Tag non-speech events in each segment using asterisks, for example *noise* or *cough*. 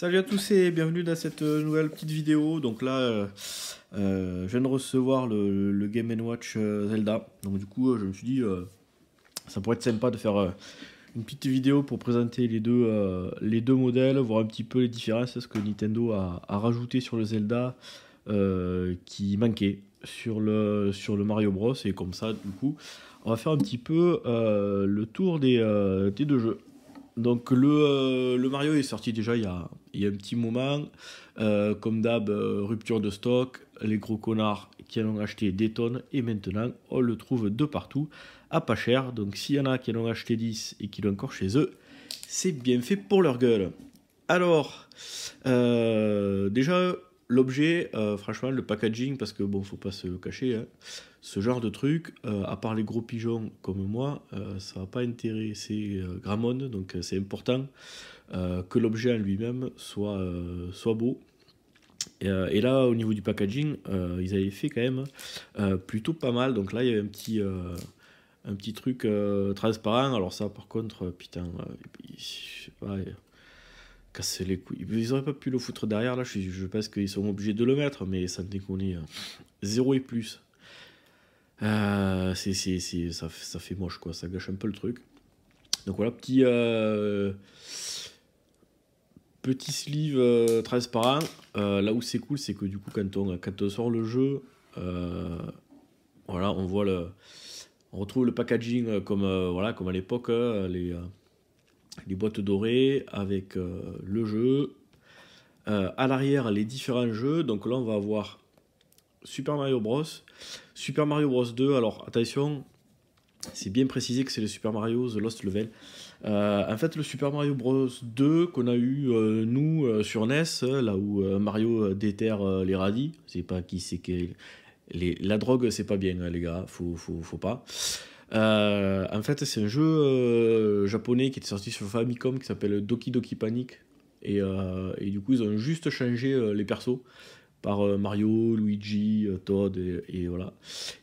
Salut à tous et bienvenue dans cette euh, nouvelle petite vidéo. Donc là, euh, euh, je viens de recevoir le, Game Watch Zelda. Donc du coup, je me suis dit, ça pourrait être sympa de faire une petite vidéo pour présenter les deux, les deux modèles, voir un petit peu les différences, ce que Nintendo a, rajouté sur le Zelda qui manquait sur le, sur le Mario Bros. Et comme ça, du coup, on va faire un petit peu le tour des deux jeux. Donc euh, le, Mario est sorti déjà il y a, un petit moment. Euh, comme d'hab, euh, rupture de stock, les gros connards qui en ont acheté des tonnes et maintenant on le trouve de partout à pas cher. Donc s'il y en a qui en ont acheté 10 et qui l'ont encore chez eux, c'est bien fait pour leur gueule. Alors, déjà, l'objet, euh, franchement, le packaging, parce que bon, faut pas se le cacher, hein, ce genre de truc, euh, à part les gros pigeons comme moi, euh, ça va pas intéresser grand monde, donc c'est important que l'objet en lui-même soit, beau. Et, là, au niveau du packaging, ils avaient fait quand même plutôt pas mal, donc là, il y avait un petit un petit truc transparent. Alors ça, par contre, putain, Casser les couilles. Ils auraient pas pu le foutre derrière, là. Je, pense qu'ils sont obligés de le mettre, mais ça ne est 0 et plus. Euh, ça, fait moche, quoi. Ça gâche un peu le truc. Donc voilà, petit. Euh, petit sleeve euh, transparent. là où c'est cool, c'est que du coup, quand on, quand sort le jeu, voilà, on voit le. On retrouve le packaging comme, voilà, comme à l'époque, hein, les les boîtes dorées avec euh, le jeu. Euh, à l'arrière, les différents jeux. Donc là, on va avoir Super Mario Bros. Super Mario Bros 2. Alors attention, c'est bien précisé que c'est le Super Mario The Lost Level. Euh, en fait, le Super Mario Bros 2 qu'on a eu, nous, sur NES, là où Mario déterre les radis, c'est pas qui c'est que. Les... La drogue, c'est pas bien, hein, les gars, faut, faut, faut pas. Euh, en fait, c'est un jeu euh, japonais qui était sorti sur Famicom qui s'appelle Doki Doki Panic. Et, euh, du coup, ils ont juste changé les persos par Mario, Luigi, Todd, et, voilà.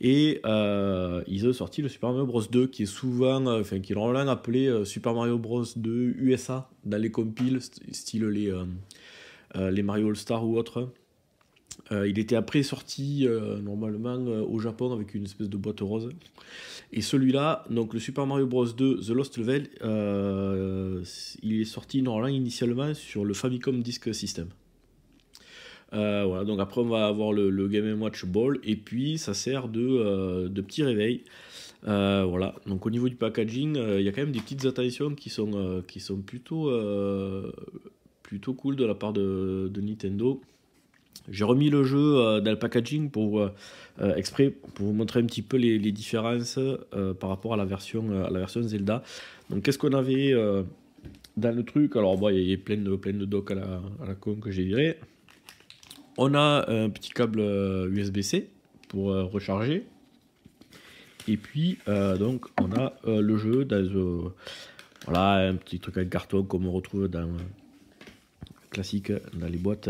Et ils ont sorti le Super Mario Bros. 2, qui est souvent, enfin, qui est appelé Super Mario Bros. 2 USA dans les compiles, style les, les Mario All-Star ou autre. Euh, il était après sorti euh, normalement euh, au Japon avec une espèce de boîte rose. Et celui-là, donc le Super Mario Bros 2 The Lost Level, il est sorti normalement initialement sur le Famicom Disk System. voilà, donc après on va avoir le, Game Watch Ball et puis ça sert de, de petit réveil. voilà, donc au niveau du packaging, il y a quand même des petites attentions qui sont, plutôt, plutôt cool de la part de Nintendo. J'ai remis le jeu euh, dans le packaging pour, euh, euh, exprès pour vous montrer un petit peu les, différences par rapport à la version, à la version Zelda. Donc qu'est-ce qu'on avait dans le truc Alors bon, il y a plein de, plein de docs à la, à la con que j'ai viré. On a un petit câble USB-C pour recharger. Et puis donc on a le jeu dans voilà, un petit truc à carton comme on retrouve dans classique dans les boîtes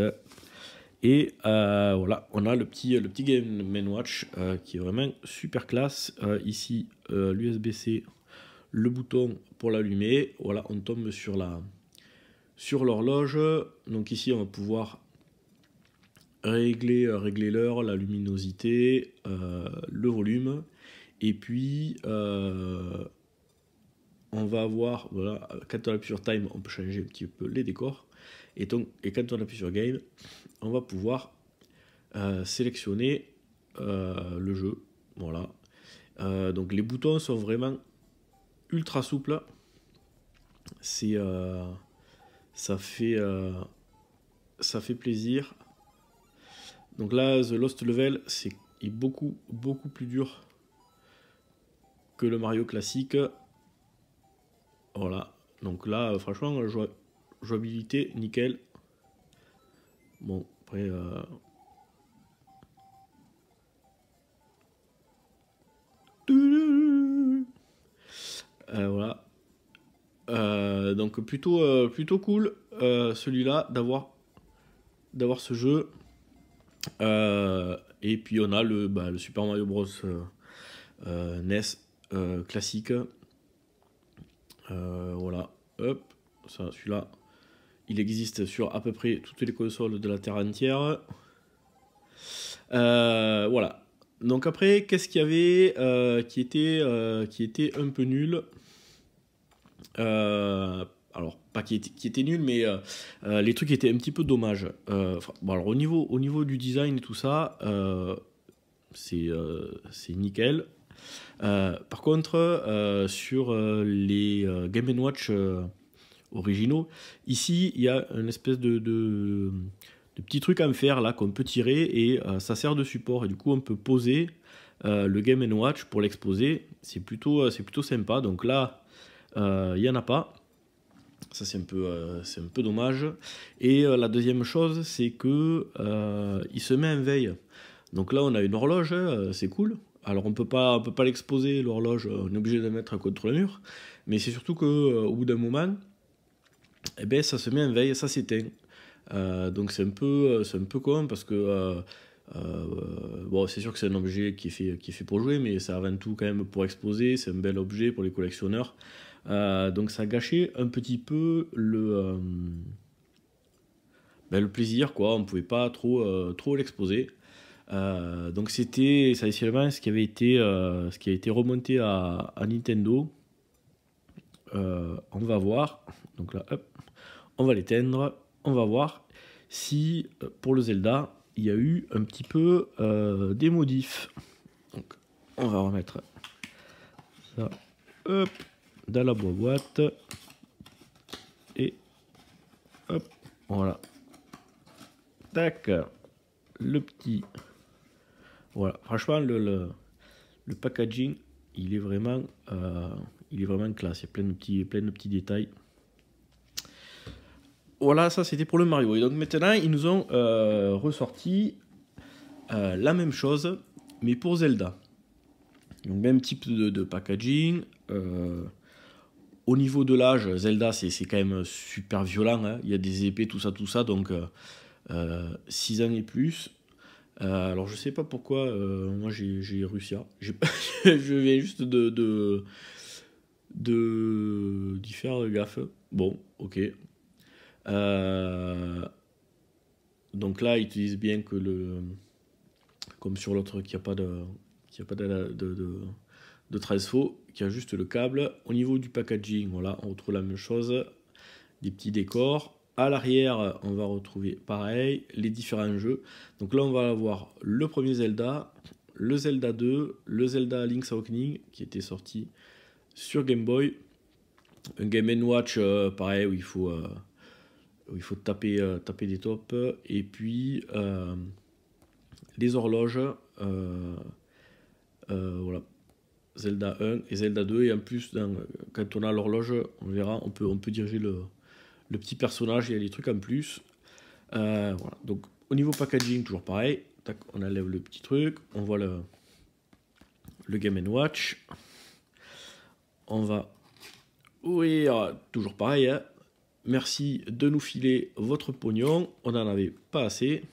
et euh, voilà, on a le petit, le petit Game Watch euh, qui est vraiment super classe. Euh, ici, l'USB-C, le bouton pour l'allumer. Voilà, on tombe sur la sur l'horloge. Donc ici, on va pouvoir régler régler l'heure, la luminosité, le volume. Et puis, on va avoir, voilà, quand on appuie sur Time, on peut changer un petit peu les décors. Et, donc, et quand on appuie sur Game, on va pouvoir euh, sélectionner euh, le jeu. Voilà. Euh, donc les boutons sont vraiment ultra souples. C'est, ça, fait, ça fait plaisir. Donc là, The Lost Level, c'est beaucoup, beaucoup plus dur que le Mario classique. Voilà. Donc là, franchement, jouabilité, nickel. Bon, après... Euh, euh, voilà. Euh, donc plutôt, plutôt cool celui-là d'avoir d'avoir ce jeu. et puis on a le, bah, le Super Mario Bros. NES classique euh, voilà, hop, ça, celui-là, il existe sur à peu près toutes les consoles de la Terre entière. Euh, voilà. Donc après, qu'est-ce qu'il y avait euh, qui, était, qui était un peu nul Alors, pas qui était, nul, mais les trucs étaient un petit peu dommages. bon, alors au niveau, au niveau du design et tout ça, c'est nickel. Euh, par contre, euh, sur euh, les Game Watch originaux, ici, il y a une espèce de, petit truc en faire là qu'on peut tirer et ça sert de support. Et du coup, on peut poser le Game Watch pour l'exposer. C'est plutôt, c'est plutôt sympa. Donc là, il y n'y en a pas. Ça, c'est un, peu, un peu dommage. Et la deuxième chose, c'est que il se met en veille. Donc là, on a une horloge, c'est cool. Alors on peut pas, peut pas l'exposer l'horloge, euh, on est obligé de la mettre contre le mur. Mais c'est surtout que euh, au bout d'un moment, eh ben ça se met en veille, ça s'éteint. Euh, donc c'est un peu, c'est un peu con parce que bon, c'est sûr que c'est un objet qui est fait, qui fait pour jouer, mais c'est avant tout quand même pour exposer. C'est un bel objet pour les collectionneurs. donc ça gâchait un petit peu le ben, le plaisir quoi. On pouvait pas trop, trop l'exposer. Euh, donc c'était essentiellement ce qui avait été, euh, ce qui a été remonté à, Nintendo. Euh, on va voir. Donc là, on va l'éteindre. On va voir si pour le Zelda, il y a eu un petit peu des modifs. Donc on va remettre ça hop, dans la boîte. Et hop, voilà. Tac, le petit voilà, franchement, le, packaging, il est vraiment, euh, il est vraiment classe. Il y a plein de petits, plein de petits détails. Voilà, ça c'était pour le Mario. Et donc maintenant, ils nous ont euh, ressorti euh, la même chose, mais pour Zelda. Donc même type de, packaging. au niveau de l'âge, Zelda, c'est quand même super violent. Hein. Il y a des épées, tout ça, tout ça. Donc 6 ans et plus. Euh, alors je sais pas pourquoi, euh, moi j'ai Russia. *laughs* je viens juste de, de, de d'y faire gaffe. Bon, ok. Euh, donc là, ils disent bien que le comme sur l'autre qui n'y a pas de qu'il a pas de, de, de, faux, qui a juste le câble. Au niveau du packaging, voilà, on retrouve la même chose, des petits décors. À l'arrière, on va retrouver pareil les différents jeux. Donc là, on va avoir le premier Zelda, le Zelda 2, le Zelda Link's Awakening qui était sorti sur Game Boy. Un Game Watch, euh, pareil, où il faut, euh, il faut taper, euh, taper des tops. Et puis les horloges. Zelda 1 et Zelda 2. Et en plus, quand on a l'horloge, on verra, on peut, on peut diriger le, le petit personnage, il y a des trucs en plus. Euh, voilà. Donc au niveau packaging, toujours pareil. on enlève le petit truc, on voit le, le Game Watch. On va ouvrir, toujours pareil. Hein. Merci de nous filer votre pognon. On n'en avait pas assez.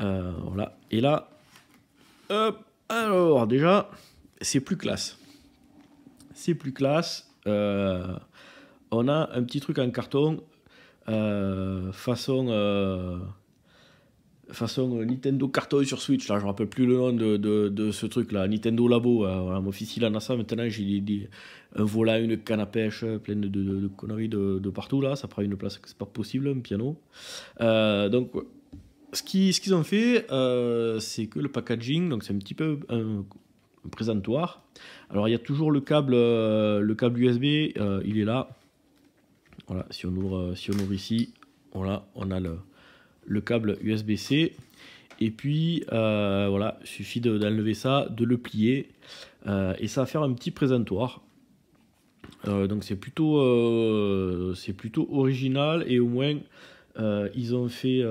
Euh, voilà. Et là, alors déjà, c'est plus classe. C'est plus classe. Euh, on a un petit truc en carton euh, façon euh, façon Nintendo carton sur Switch. Là, je me rappelle plus le nom de, de, ce truc là, Nintendo Labo. Euh, voilà, mon fils en a ça maintenant. J'ai dit un une canne à pêche, pleine de, conneries de, partout là. Ça prend une place que n'est pas possible, un piano. Euh, donc ce qu'ils ce qu'ils ont fait, c'est que le packaging, donc c'est un petit peu un, présentoir. Alors il y a toujours le câble, le câble USB, il est là, voilà, si on ouvre, euh, si on ouvre ici, on a, on a le, câble USB-C. Et puis, euh, voilà, suffit d'enlever ça, de le plier. Euh, et ça va faire un petit présentoir. Euh, donc c'est plutôt, c'est plutôt original et au moins ils, ont fait,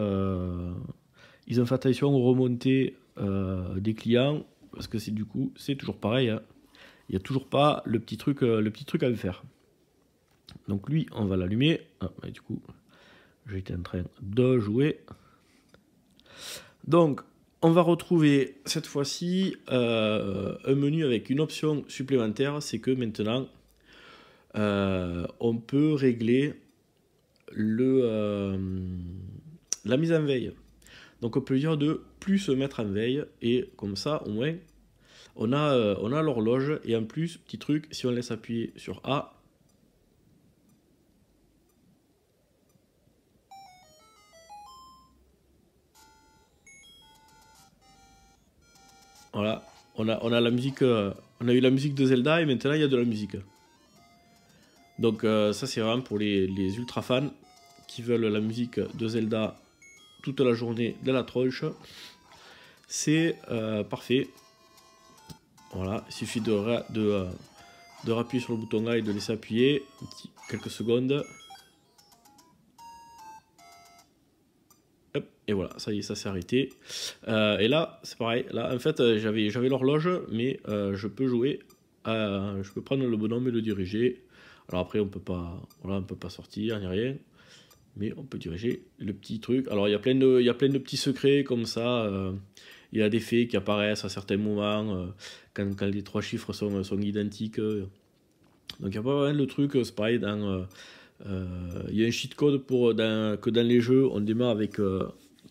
ils ont fait attention aux remontées des clients parce que c'est du coup c'est toujours pareil. Hein. Il n'y a toujours pas le petit truc, le petit truc à le faire. Donc lui, on va l'allumer. Ah, du coup, j'étais en train de jouer. Donc, on va retrouver cette fois-ci euh, un menu avec une option supplémentaire. C'est que maintenant, euh, on peut régler le, euh, la mise en veille. Donc on peut dire de plus se mettre en veille et comme ça au moins on a, on a l'horloge et en plus, petit truc, si on laisse appuyer sur A, Voilà, on a, la musique, euh, on a eu la musique de Zelda et maintenant il y a de la musique. Donc euh, ça c'est vraiment pour les, ultra fans qui veulent la musique de Zelda toute la journée de la tronche. C'est euh, parfait. Voilà, il suffit de, de, de rappuyer sur le bouton A et de laisser appuyer quelques secondes. Et voilà, ça y est, ça s'est arrêté. Euh, et là, c'est pareil. Là, en fait, euh, j'avais, j'avais l'horloge, mais euh, je peux jouer. je peux prendre le bonhomme et le diriger. Alors après, on peut pas, voilà, on peut pas sortir rien. Mais on peut diriger le petit truc. Alors il y a plein de, il plein de petits secrets comme ça. Il y a des faits qui apparaissent à certains moments quand, quand, les trois chiffres sont, sont identiques. Donc il y a pas mal de trucs. C'est pareil dans il y a un cheat code pour dans, que dans les jeux on démarre avec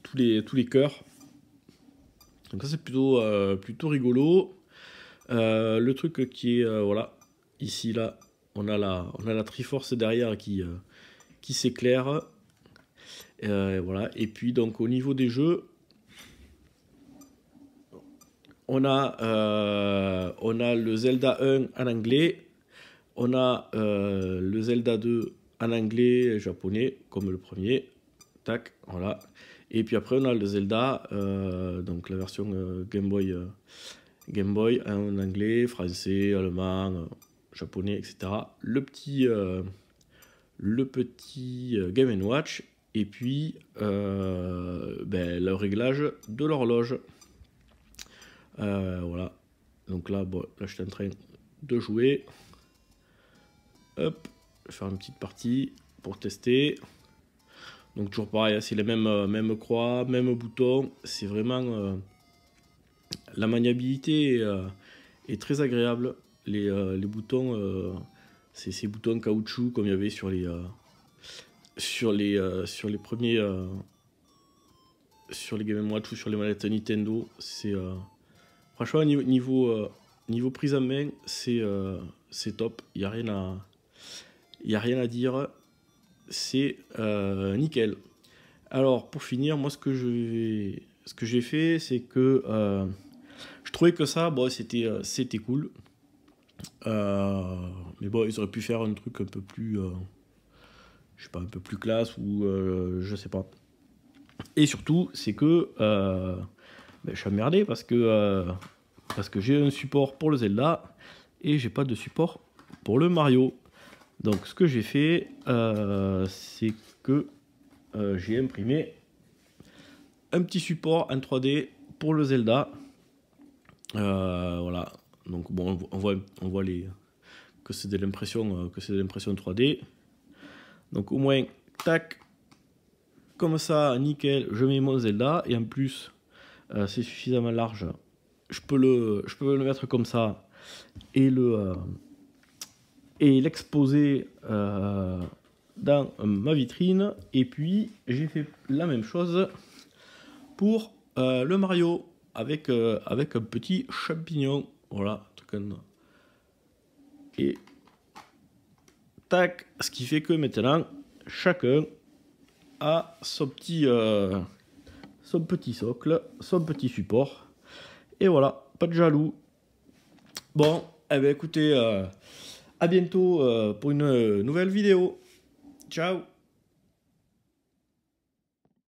tous les, tous les Donc ça c'est plutôt, euh, plutôt rigolo. Euh, le truc qui est, euh, voilà, ici, là, on a la, on a la Triforce derrière qui, s'éclaire. voilà. Et puis donc au niveau des jeux, on a, on a le Zelda 1 en anglais, on a le Zelda 2 en anglais, japonais, comme le premier. Tac, voilà. Et puis après, on a le Zelda, euh, donc la version euh, Game Boy, euh, Game Boy hein, en anglais, français, allemand, japonais, etc. Le petit, le petit Game Watch. Et puis ben, le réglage de l'horloge. voilà. Donc là, là, je suis en train de jouer. Hop, je vais faire une petite partie pour tester. Donc toujours pareil, hein, c'est la même euh, même croix, même bouton, C'est vraiment... Euh, la maniabilité euh, est, très agréable. Les, boutons, c'est ces boutons caoutchouc comme il y avait sur les... sur les, sur les premiers... sur les Game Watch ou sur les manettes Nintendo. C'est... franchement, niveau, niveau, prise en main, c'est top. Il rien à... Il n'y a rien à dire c'est euh, nickel. Alors pour finir, moi ce que j'ai ce que j'ai fait, c'est que euh, je trouvais que ça, bon, c'était euh, c'était cool, mais bon, ils auraient pu faire un truc un peu plus, je sais pas, un peu plus classe ou je sais pas. Et surtout, c'est que ben, je suis emmerdé parce que parce que j'ai un support pour le Zelda et j'ai pas de support pour le Mario. Donc ce que j'ai fait, euh, c'est que euh, j'ai imprimé un petit support en 3D pour le Zelda. Euh, voilà. Donc bon, on voit, les, que c'est de l'impression, que c'est l'impression 3D. Donc au moins, tac, comme ça, nickel. Je mets mon Zelda et en plus, c'est suffisamment large. Je peux le, je peux le mettre comme ça et le et l'exposer euh, dans ma vitrine. Et puis j'ai fait la même chose pour euh, le Mario avec, euh, avec un petit champignon. Voilà, Et tac, ce qui fait que maintenant chacun a son petit, son petit socle, son petit support. Et voilà, pas de jaloux. Bon, eh bien écoutez à bientôt euh, pour une euh, nouvelle vidéo. Ciao